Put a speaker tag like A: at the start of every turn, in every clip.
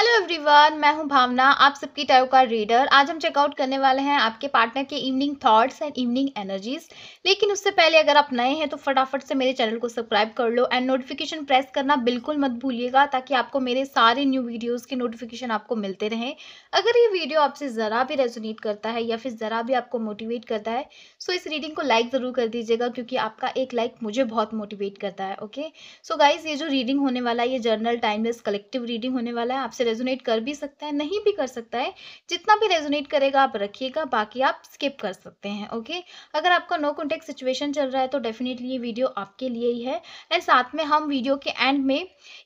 A: Hello everyone मैं हूं भावना आप सबकी टाइप का रीडर आज हम चेकआउट करने वाले हैं आपके पार्टनर के evening thoughts and evening energies लेकिन उससे पहले अगर आप नए हैं तो फटाफट से मेरे चैनल को सब्सक्राइब कर लो एंड नोटिफिकेशन प्रेस करना बिल्कुल मत भूलिएगा ताकि आपको मेरे सारे न्यू वीडियोज़ के नोटिफिकेशन आपको मिलते रहें अगर ये वीडियो आपसे ज़रा भी रेजोनेट करता है या फिर ज़रा भी आपको मोटिवेट करता है सो इस रीडिंग को लाइक ज़रूर कर दीजिएगा क्योंकि आपका एक लाइक मुझे बहुत मोटिवेट करता है ओके सो गाइज ये जो रीडिंग होने वाला है ये जर्नल टाइमलेस कलेक्टिव रीडिंग होने वाला है आपसे रेजोनेट कर भी सकता है नहीं भी कर सकता है जितना भी रेजोनेट करेगा आप रखिएगा बाकी आप स्किप कर सकते हैं ओके अगर आपका नो कॉन्टेक्ट सिचुएशन चल रहा है तो डेफिनेटली ये वीडियो आपके लिए ही है एंड साथ में हम वीडियो के एंड में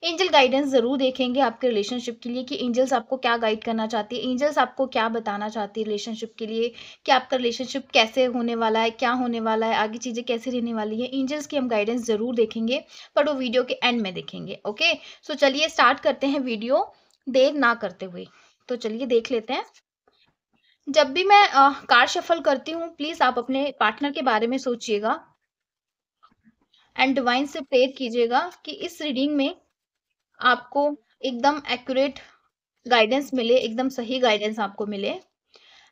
A: एंजल गाइडेंस ज़रूर देखेंगे आपके रिलेशनशिप के लिए कि एंजल्स आपको क्या गाइड करना चाहती है एंजल्स आपको क्या बताना चाहती है रिलेशनशिप के लिए कि आपका रिलेशनशिप कैसे होने वाला वाला है क्या होने वाला है आगे चीज़ें कैसे रहने वाली है एंजल्स की हम गाइडेंस ज़रूर देखेंगे पर वो वीडियो के एंड में देखेंगे ओके सो चलिए स्टार्ट करते हैं वीडियो देर ना करते हुए तो चलिए देख लेते हैं जब भी मैं आ, कार शफल करती हूँ प्लीज़ आप अपने पार्टनर के बारे में सोचिएगा एंड डिवाइन से प्रेयर कीजिएगा कि इस रीडिंग में आपको एकदम एक्यूरेट गाइडेंस मिले एकदम सही गाइडेंस आपको मिले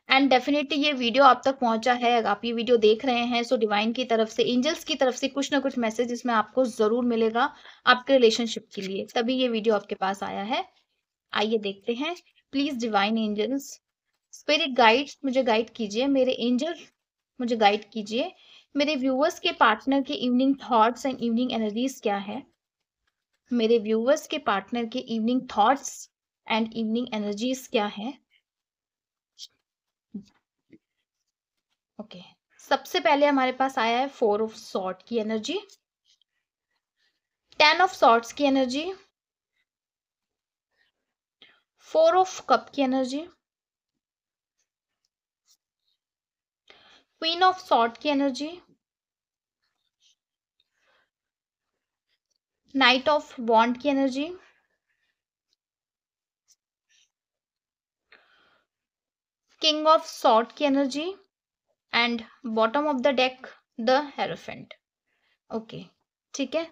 A: एंड डेफिनेटली ये वीडियो आप तक पहुंचा है आप ये वीडियो देख रहे हैं सो डिवाइन की तरफ से एंजल्स की तरफ से कुछ ना कुछ मैसेज इसमें आपको ज़रूर मिलेगा आपके रिलेशनशिप के लिए तभी ये वीडियो आपके पास आया है आइए देखते हैं please divine angels spirit guide मुझे गाइड कीजिए मेरे एंजल मुझे गाइड कीजिए मेरे व्यूवर्स के पार्टनर के evening thoughts and evening energies क्या है मेरे व्यूवर्स के पार्टनर के evening thoughts and evening energies क्या है ओके सबसे पहले हमारे पास आया है फोर ऑफ सॉर्ट की एनर्जी टेन ऑफ सॉर्ट्स की एनर्जी फोर ऑफ कप की एनर्जी क्वीन ऑफ सॉर्ट की एनर्जी नाइट ऑफ वॉन्ड की एनर्जी किंग ऑफ सॉर्ट की energy and bottom of the deck the hierophant okay ठीक है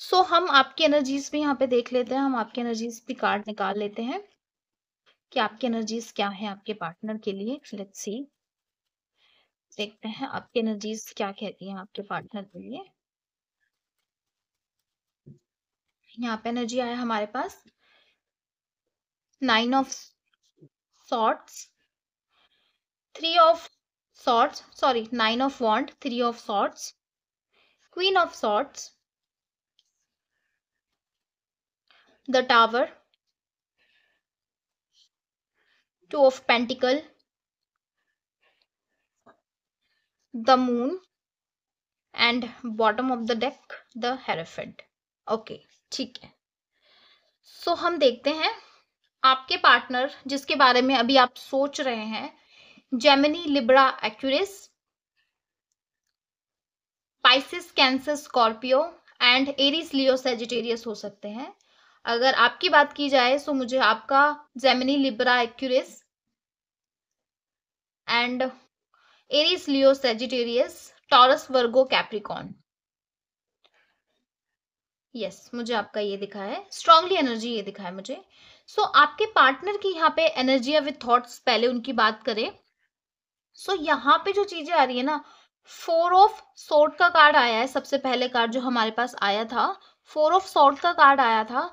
A: सो so, हम आपकी एनर्जीज भी यहाँ पे देख लेते हैं हम आपकी एनर्जीज भी कार्ड निकाल लेते हैं कि आपकी एनर्जीज क्या है आपके पार्टनर के लिए लेट्स सी देखते हैं आपकी एनर्जीज क्या कहती हैं आपके पार्टनर के लिए यहाँ पे एनर्जी आया हमारे पास nine of swords three of swords sorry nine of wand three of swords queen of swords the tower two of pentacle the moon and bottom of the deck the hierophant okay ठीक है सो so, हम देखते हैं आपके partner जिसके बारे में अभी आप सोच रहे हैं Gemini Libra Aquarius Pisces Cancer Scorpio and Aries Leo Sagittarius हो सकते हैं अगर आपकी बात की जाए तो मुझे आपका Gemini Libra Aquarius and Aries Leo Sagittarius Taurus Virgo Capricorn yes मुझे आपका ये दिखा है स्ट्रांगली एनर्जी ये दिखा है मुझे सो so, आपके पार्टनर की यहाँ पे एनर्जी या विथ थॉट्स पहले उनकी बात करें सो so, यहाँ पे जो चीजें आ रही है ना फोर ऑफ सोर्ट का कार्ड आया है सबसे पहले कार्ड जो हमारे पास आया था फोर ऑफ सोर्ट का कार्ड आया था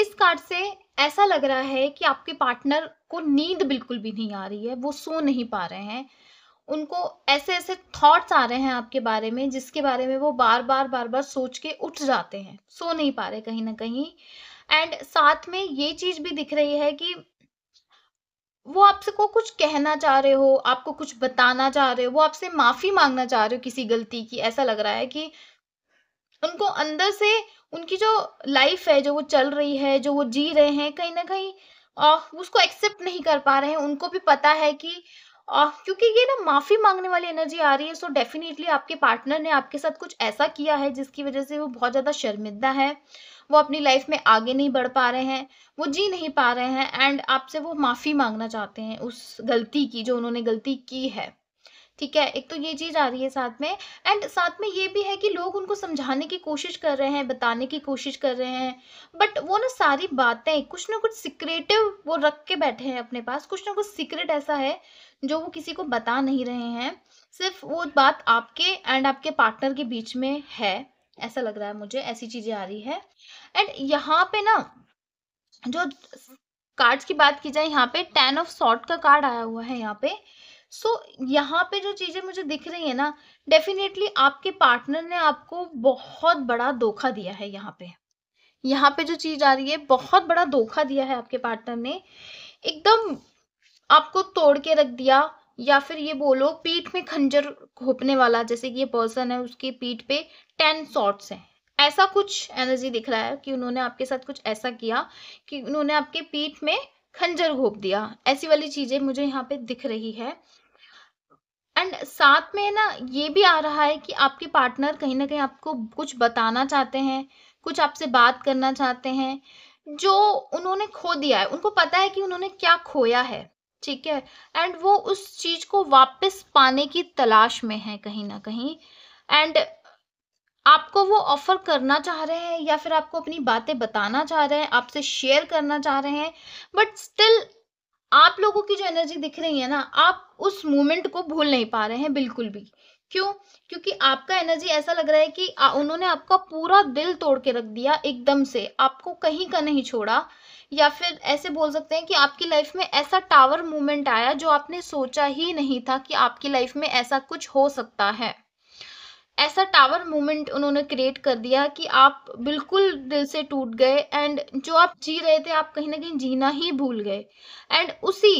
A: इस कार्ड से ऐसा लग रहा है कि आपके पार्टनर को नींद बिल्कुल भी नहीं आ रही है वो सो नहीं पा रहे हैं उनको ऐसे ऐसे थॉट्स आ रहे हैं आपके बारे में जिसके बारे में वो बार बार बार बार सोच के उठ जाते हैं सो नहीं पा रहे कहीं ना कहीं एंड साथ में ये चीज़ भी दिख रही है कि वो आपसे को कुछ कहना चाह रहे हो आपको कुछ बताना चाह रहे हो वो आपसे माफी मांगना चाह रहे हो किसी गलती की ऐसा लग रहा है कि उनको अंदर से उनकी जो लाइफ है जो वो चल रही है जो वो जी रहे हैं कहीं ना कहीं आ, उसको एक्सेप्ट नहीं कर पा रहे हैं उनको भी पता है कि आ, क्योंकि ये ना माफी मांगने वाली एनर्जी आ रही है सो डेफिनेटली आपके पार्टनर ने आपके साथ कुछ ऐसा किया है जिसकी वजह से वो बहुत ज्यादा शर्मिंदा है वो अपनी लाइफ में आगे नहीं बढ़ पा रहे हैं वो जी नहीं पा रहे हैं एंड आपसे वो माफ़ी मांगना चाहते हैं उस गलती की जो उन्होंने गलती की है ठीक है एक तो ये चीज़ आ रही है साथ में एंड साथ में ये भी है कि लोग उनको समझाने की कोशिश कर रहे हैं बताने की कोशिश कर रहे हैं बट वो ना सारी बातें कुछ ना कुछ सिक्रेटिव वो रख के बैठे हैं अपने पास कुछ ना कुछ सीक्रेट ऐसा है जो वो किसी को बता नहीं रहे हैं सिर्फ वो बात आपके एंड आपके पार्टनर के बीच में है ऐसा लग रहा है मुझे ऐसी चीज़ें आ रही है एंड यहाँ पे ना जो कार्ड्स की बात की जाए यहाँ पे टेन ऑफ सॉर्ट का कार्ड आया हुआ है यहाँ पे सो so, यहाँ पे जो चीज़ें मुझे दिख रही है ना डेफिनेटली आपके पार्टनर ने आपको बहुत बड़ा धोखा दिया है यहाँ पे यहाँ पे जो चीज़ आ रही है बहुत बड़ा धोखा दिया है आपके पार्टनर ने एकदम आपको तोड़ के रख दिया या फिर ये बोलो पीठ में खंजर घोपने वाला जैसे कि ये पर्सन है उसकी पीठ पे टेन शॉट्स हैं ऐसा कुछ एनर्जी दिख रहा है कि उन्होंने आपके साथ कुछ ऐसा किया कि उन्होंने आपके पीठ में खंजर घोप दिया ऐसी वाली चीजें मुझे यहाँ पे दिख रही है एंड साथ में ना ये भी आ रहा है कि आपके पार्टनर कहीं ना कहीं आपको कुछ बताना चाहते हैं कुछ आपसे बात करना चाहते हैं जो उन्होंने खो दिया है उनको पता है कि उन्होंने क्या खोया है ठीक है एंड वो उस चीज को वापस पाने की तलाश में है कहीं ना कहीं एंड आपको वो ऑफर करना चाह रहे हैं या फिर आपको अपनी बातें बताना चाह रहे हैं आपसे शेयर करना चाह रहे हैं बट स्टिल आप लोगों की जो एनर्जी दिख रही है ना आप उस मोमेंट को भूल नहीं पा रहे हैं बिल्कुल भी क्यों क्योंकि आपका एनर्जी ऐसा लग रहा है कि उन्होंने आपका पूरा दिल तोड़ के रख दिया एकदम से आपको कहीं का नहीं छोड़ा या फिर ऐसे बोल सकते हैं कि आपकी लाइफ में ऐसा टावर मोमेंट आया जो आपने सोचा ही नहीं था कि आपकी लाइफ में ऐसा कुछ हो सकता है ऐसा टावर मोमेंट उन्होंने क्रिएट कर दिया कि आप बिल्कुल दिल से टूट गए एंड जो आप जी रहे थे आप कहीं ना कहीं जीना ही भूल गए एंड उसी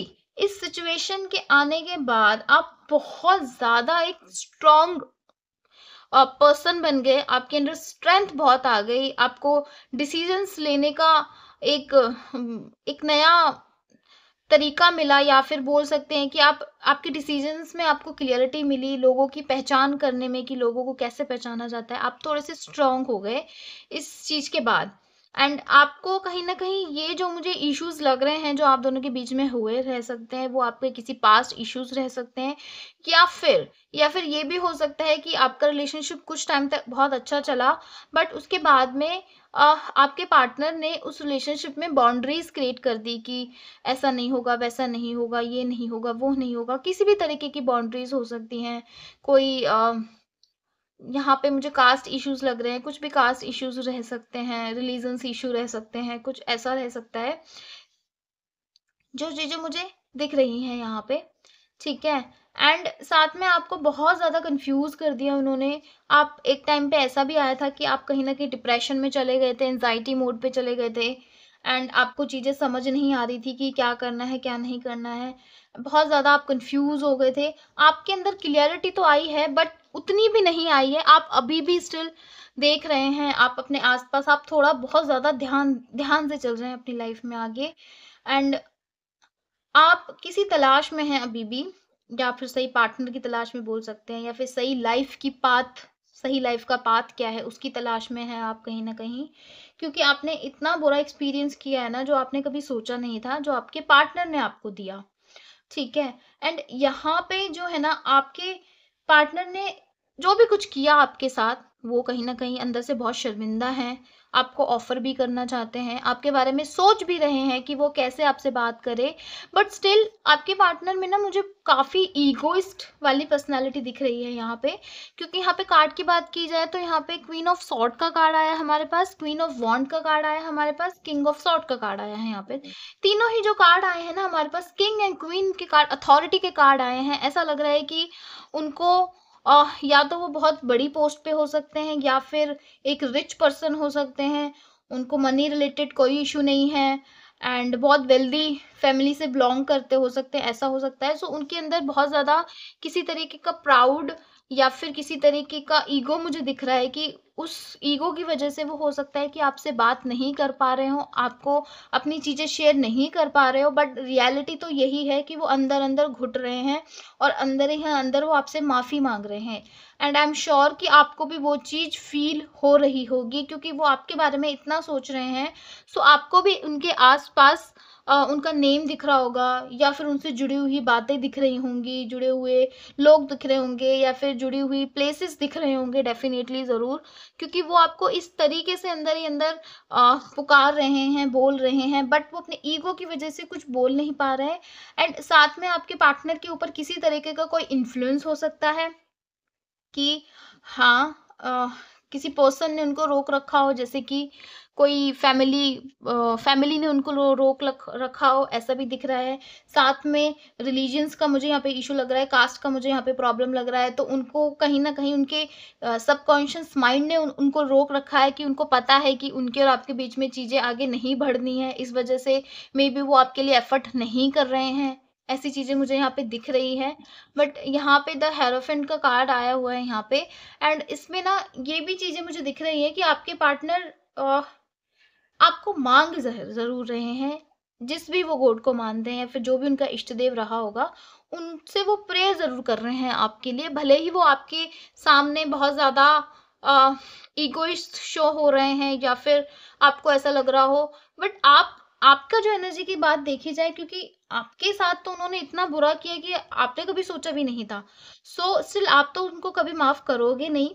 A: इस सिचुएशन के आने के बाद आप बहुत ज़्यादा एक स्ट्रॉन्ग पर्सन बन गए आपके अंदर स्ट्रेंथ बहुत आ गई आपको डिसीजंस लेने का एक एक नया तरीका मिला या फिर बोल सकते हैं कि आप आपके डिसीजंस में आपको क्लियरिटी मिली लोगों की पहचान करने में कि लोगों को कैसे पहचाना जाता है आप थोड़े से स्ट्रांग हो गए इस चीज़ के बाद एंड आपको कहीं ना कहीं ये जो मुझे इश्यूज लग रहे हैं जो आप दोनों के बीच में हुए रह सकते हैं वो आपके किसी पास्ट इश्यूज रह सकते हैं या फिर या फिर ये भी हो सकता है कि आपका रिलेशनशिप कुछ टाइम तक बहुत अच्छा चला बट उसके बाद में आपके पार्टनर ने उस रिलेशनशिप में बाउंड्रीज क्रिएट कर दी कि ऐसा नहीं होगा वैसा नहीं होगा ये नहीं होगा वो नहीं होगा किसी भी तरीके की बाउंड्रीज हो सकती हैं कोई यहाँ पे मुझे कास्ट इश्यूज लग रहे हैं कुछ भी कास्ट इश्यूज रह सकते हैं रिलीजन्स इशू रह सकते हैं कुछ ऐसा रह सकता है जो चीज़ें मुझे दिख रही हैं यहाँ पे ठीक है एंड साथ में आपको बहुत ज़्यादा कंफ्यूज कर दिया उन्होंने आप एक टाइम पे ऐसा भी आया था कि आप कहीं ना कहीं डिप्रेशन में चले गए थे एनजाइटी मोड पे चले गए थे एंड आपको चीज़ें समझ नहीं आ रही थी कि क्या करना है क्या नहीं करना है बहुत ज़्यादा आप कंफ्यूज हो गए थे आपके अंदर क्लियरिटी तो आई है बट उतनी भी नहीं आई है आप अभी भी स्टिल देख रहे हैं आप अपने आसपास आप थोड़ा बहुत ज़्यादा ध्यान ध्यान से चल रहे हैं अपनी लाइफ में आगे एंड आप किसी तलाश में हैं अभी भी या फिर सही पार्टनर की तलाश में बोल सकते हैं या फिर सही लाइफ की पाथ सही लाइफ का पाथ क्या है उसकी तलाश में है आप कहीं ना कहीं क्योंकि आपने इतना बुरा एक्सपीरियंस किया है ना जो आपने कभी सोचा नहीं था जो आपके पार्टनर ने आपको दिया ठीक है एंड यहाँ पे जो है ना आपके पार्टनर ने जो भी कुछ किया आपके साथ वो कहीं ना कहीं अंदर से बहुत शर्मिंदा है आपको ऑफ़र भी करना चाहते हैं आपके बारे में सोच भी रहे हैं कि वो कैसे आपसे बात करें बट स्टिल आपके पार्टनर में ना मुझे काफ़ी ईगोइस्ट वाली पर्सनैलिटी दिख रही है यहाँ पे क्योंकि यहाँ पे कार्ड की बात की जाए तो यहाँ पे क्वीन ऑफ सॉर्ट का कार्ड आया है हमारे पास क्वीन ऑफ वॉन्ड का कार्ड आया है हमारे पास किंग ऑफ सॉर्ट का कार्ड आया है यहाँ पे तीनों ही जो कार्ड आए हैं ना हमारे पास किंग एंड क्वीन के कार्ड अथॉरिटी के कार्ड आए हैं ऐसा लग रहा है कि उनको या तो वो बहुत बड़ी पोस्ट पे हो सकते हैं या फिर एक रिच पर्सन हो सकते हैं उनको मनी रिलेटेड कोई इशू नहीं है एंड बहुत वेल्दी फैमिली से बिलोंग करते हो सकते हैं ऐसा हो सकता है सो so, उनके अंदर बहुत ज़्यादा किसी तरीके का प्राउड या फिर किसी तरीके का ईगो मुझे दिख रहा है कि उस ईगो की वजह से वो हो सकता है कि आपसे बात नहीं कर पा रहे हो आपको अपनी चीज़ें शेयर नहीं कर पा रहे हो बट रियलिटी तो यही है कि वो अंदर अंदर घुट रहे हैं और अंदर ही अंदर वो आपसे माफ़ी मांग रहे हैं एंड आई एम श्योर कि आपको भी वो चीज़ फील हो रही होगी क्योंकि वो आपके बारे में इतना सोच रहे हैं सो आपको भी उनके आसपास उनका नेम दिख रहा होगा या फिर उनसे जुड़ी हुई बातें दिख रही होंगी जुड़े हुए लोग दिख रहे होंगे या फिर जुड़ी हुई प्लेसेस दिख रहे होंगे डेफिनेटली ज़रूर क्योंकि वो आपको इस तरीके से अंदर ही अंदर आ, पुकार रहे हैं बोल रहे हैं बट वो अपने ईगो की वजह से कुछ बोल नहीं पा रहे एंड साथ में आपके पार्टनर के ऊपर किसी तरीके का कोई इन्फ्लुएंस हो सकता है कि हाँ आ, किसी पर्सन ने उनको रोक रखा हो जैसे कि कोई फैमिली फैमिली ने उनको रो, रोक लख, रखा हो ऐसा भी दिख रहा है साथ में रिलीजन्स का मुझे यहाँ पे इशू लग रहा है कास्ट का मुझे यहाँ पे प्रॉब्लम लग रहा है तो उनको कहीं ना कहीं उनके सबकॉन्शियस माइंड ने उन, उनको रोक रखा है कि उनको पता है कि उनके और आपके बीच में चीज़ें आगे नहीं बढ़नी है इस वजह से मे बी वो आपके लिए एफर्ट नहीं कर रहे हैं ऐसी चीज़ें मुझे यहाँ पे दिख रही है बट यहाँ पे द हेरोफेंट का कार्ड आया हुआ है यहाँ पे एंड इसमें ना ये भी चीज़ें मुझे दिख रही है कि आपके पार्टनर आपको मांग ज़रूर रहे हैं जिस भी वो गॉड को मानते हैं फिर जो भी उनका इष्ट देव रहा होगा उनसे वो प्रे ज़रूर कर रहे हैं आपके लिए भले ही वो आपके सामने बहुत ज़्यादा ईगोइस्ट शो हो रहे हैं या फिर आपको ऐसा लग रहा हो बट आप आपका जो एनर्जी की बात देखी जाए क्योंकि आपके साथ तो उन्होंने इतना बुरा किया कि आपने कभी सोचा भी नहीं था सो so, स्टिल आप तो उनको कभी माफ़ करोगे नहीं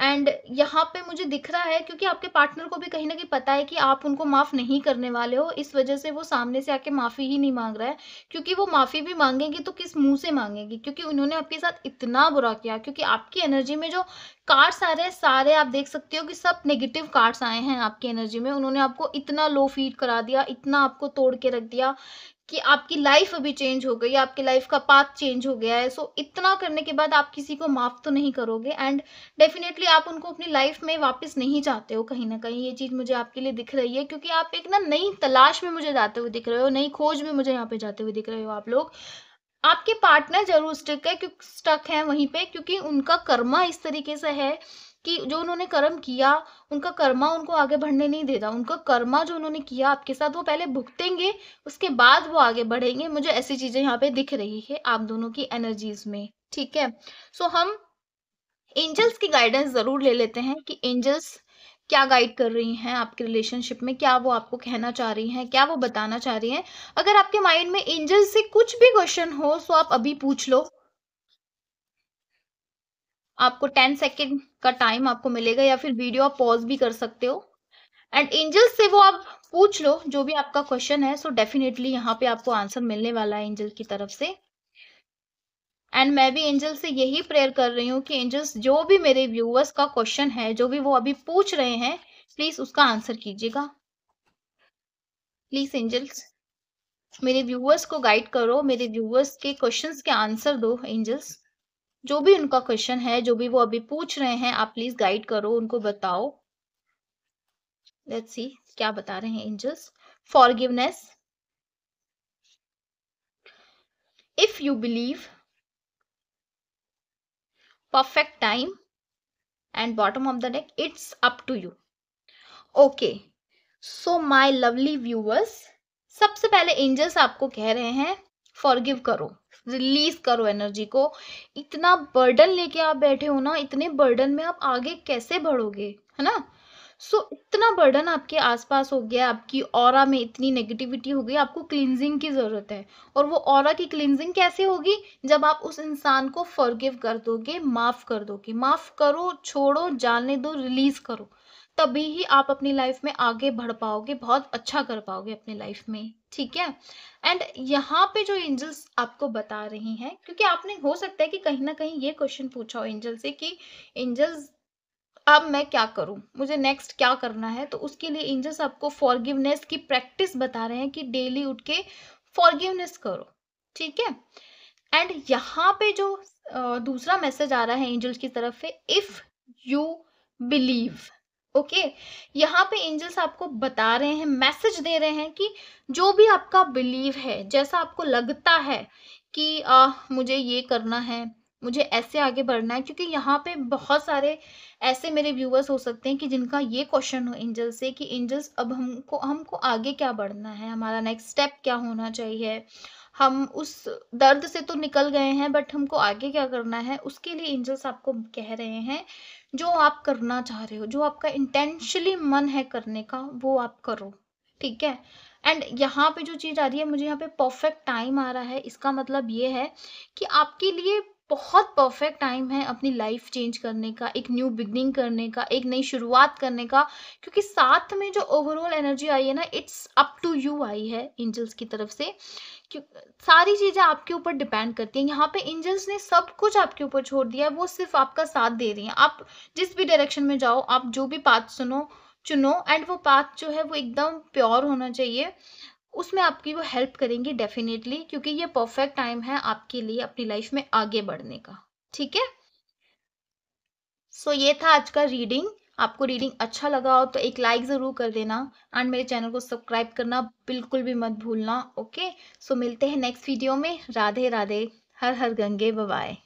A: एंड यहाँ पे मुझे दिख रहा है क्योंकि आपके पार्टनर को भी कहीं ना कहीं पता है कि आप उनको माफ़ नहीं करने वाले हो इस वजह से वो सामने से आके माफ़ी ही नहीं मांग रहा है क्योंकि वो माफ़ी भी मांगेंगे तो किस मुंह से मांगेगी क्योंकि उन्होंने आपके साथ इतना बुरा किया क्योंकि आपकी एनर्जी में जो कार्ड्स आ रहे हैं सारे आप देख सकते हो कि सब नेगेटिव कार्ड्स आए हैं आपकी एनर्जी में उन्होंने आपको इतना लो फीड करा दिया इतना आपको तोड़ के रख दिया कि आपकी लाइफ अभी चेंज हो गई आपकी लाइफ का पाथ चेंज हो गया है सो so, इतना करने के बाद आप किसी को माफ़ तो नहीं करोगे एंड डेफिनेटली आप उनको अपनी लाइफ में वापस नहीं चाहते हो कहीं ना कहीं ये चीज़ मुझे आपके लिए दिख रही है क्योंकि आप एक ना नई तलाश में मुझे जाते हुए दिख रहे हो नई खोज में मुझे यहाँ पे जाते हुए दिख रहे हो आप लोग आपके पार्टनर जरूर स्टक है क्योंकि स्टक है वहीं पे क्योंकि उनका कर्मा इस तरीके से है कि जो उन्होंने कर्म किया उनका कर्मा उनको आगे बढ़ने नहीं देता उनका कर्मा जो उन्होंने किया आपके साथ वो पहले भुगतेंगे उसके बाद वो आगे बढ़ेंगे मुझे ऐसी चीजें यहाँ पे दिख रही है आप दोनों की एनर्जीज में ठीक है सो हम एंजल्स की गाइडेंस जरूर ले लेते हैं कि एंजल्स क्या गाइड कर रही हैं आपके रिलेशनशिप में क्या वो आपको कहना चाह रही हैं क्या वो बताना चाह रही हैं अगर आपके माइंड में एंजल से कुछ भी क्वेश्चन हो सो तो आप अभी पूछ लो आपको टेन सेकेंड का टाइम आपको मिलेगा या फिर वीडियो आप पॉज भी कर सकते हो एंड एंजल से वो आप पूछ लो जो भी आपका क्वेश्चन है सो डेफिनेटली यहाँ पे आपको आंसर मिलने वाला है एंजल की तरफ से एंड मैं भी एंजल से यही प्रेयर कर रही हूँ कि एंजल्स जो भी मेरे व्यूअर्स का क्वेश्चन है जो भी वो अभी पूछ रहे हैं प्लीज उसका आंसर कीजिएगा प्लीज एंजल्स मेरे व्यूअर्स को गाइड करो मेरे व्यूअर्स के क्वेश्चंस के आंसर दो एंजल्स जो भी उनका क्वेश्चन है जो भी वो अभी पूछ रहे हैं आप प्लीज गाइड करो उनको बताओ लेट्स सी क्या बता रहे हैं angels forgiveness if you believe perfect time and bottom of the deck it's up to you okay so my lovely viewers सबसे पहले एंजल्स आपको कह रहे हैं फॉरगिव करो रिलीज करो एनर्जी को इतना बर्डन लेके आप बैठे हो ना इतने बर्डन में आप आगे कैसे बढ़ोगे है ना सो so, इतना बर्डन आपके आसपास हो गया आपकी और में इतनी नेगेटिविटी हो गई आपको क्लिनजिंग की ज़रूरत है और वो और की क्लिनजिंग कैसे होगी जब आप उस इंसान को फॉरगिव कर दोगे माफ़ कर दोगे माफ़ करो छोड़ो जाने दो रिलीज़ करो तभी ही आप अपनी लाइफ में आगे बढ़ पाओगे बहुत अच्छा कर पाओगे अपनी लाइफ में ठीक है एंड यहाँ पे जो एंजल्स आपको बता रही हैं क्योंकि आपने हो सकता है कि कहीं ना कहीं ये क्वेश्चन पूछा हो एंजल से कि एंजल्स अब मैं क्या करूं मुझे नेक्स्ट क्या करना है तो उसके लिए एंजल्स आपको फॉरगिवनेस की प्रैक्टिस बता रहे हैं कि डेली उठ के फॉरगिवनेस करो ठीक है एंड यहाँ पे जो दूसरा मैसेज आ रहा है एंजल्स की तरफ से if you believe okay okay? यहाँ पे एंजल्स आपको बता रहे हैं मैसेज दे रहे हैं कि जो भी आपका बिलीव है जैसा आपको लगता है कि आ, मुझे ये करना है मुझे ऐसे आगे बढ़ना है क्योंकि यहाँ पे बहुत सारे ऐसे मेरे व्यूअर्स हो सकते हैं कि जिनका ये क्वेश्चन हो एंजल से कि एंजल्स अब हमको हमको आगे क्या बढ़ना है हमारा नेक्स्ट स्टेप क्या होना चाहिए हम उस दर्द से तो निकल गए हैं बट हमको आगे क्या करना है उसके लिए एंजल्स आपको कह रहे हैं जो आप करना चाह रहे हो जो आपका इंटेंशली मन है करने का वो आप करो ठीक है एंड यहाँ पे जो चीज़ आ रही है मुझे यहाँ पे परफेक्ट टाइम आ रहा है इसका मतलब ये है कि आपके लिए बहुत परफेक्ट टाइम है अपनी लाइफ चेंज करने का एक न्यू बिगनिंग करने का एक नई शुरुआत करने का क्योंकि साथ में जो ओवरऑल एनर्जी आई है ना इट्स अप टू यू आई है एंजल्स की तरफ से सारी चीज़ें आपके ऊपर डिपेंड करती हैं यहाँ पे इंजल्स ने सब कुछ आपके ऊपर छोड़ दिया है वो सिर्फ आपका साथ दे रही हैं आप जिस भी डायरेक्शन में जाओ आप जो भी पाथ सुनो चुनो एंड वो पाथ जो है वो एकदम प्योर होना चाहिए उसमें आपकी वो हेल्प करेंगी डेफिनेटली क्योंकि ये परफेक्ट टाइम है आपके लिए अपनी लाइफ में आगे बढ़ने का ठीक है सो so, ये था आज का रीडिंग आपको रीडिंग अच्छा लगा हो तो एक लाइक ज़रूर कर देना एंड मेरे चैनल को सब्सक्राइब करना बिल्कुल भी मत भूलना ओके सो मिलते हैं नेक्स्ट वीडियो में राधे राधे हर हर गंगे बबाए